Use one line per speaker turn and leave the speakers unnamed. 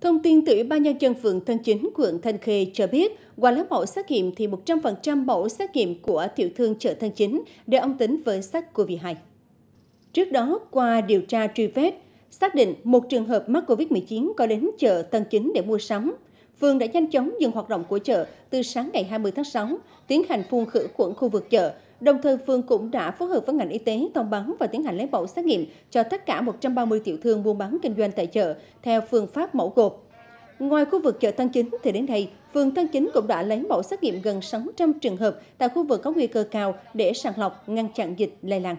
Thông tin từ Ủy ban Nhân dân phường Tân Chính, quận Thanh Khê cho biết, qua lấy mẫu xét nghiệm thì 100% mẫu xét nghiệm của tiểu thương chợ Tân Chính đều âm tính với SARS-CoV-2. Trước đó, qua điều tra truy vết, xác định một trường hợp mắc COVID-19 có đến chợ Tân Chính để mua sắm. Phường đã nhanh chóng dừng hoạt động của chợ từ sáng ngày 20 tháng 6, tiến hành phun khử khuẩn khu vực chợ, Đồng thời, phường cũng đã phối hợp với ngành y tế thông báo và tiến hành lấy mẫu xét nghiệm cho tất cả 130 tiểu thương buôn bán kinh doanh tại chợ theo phương pháp mẫu gộp. Ngoài khu vực chợ Tân Chính thì đến đây, phường Tân Chính cũng đã lấy mẫu xét nghiệm gần 600 trường hợp tại khu vực có nguy cơ cao để sàng lọc ngăn chặn dịch lây lan.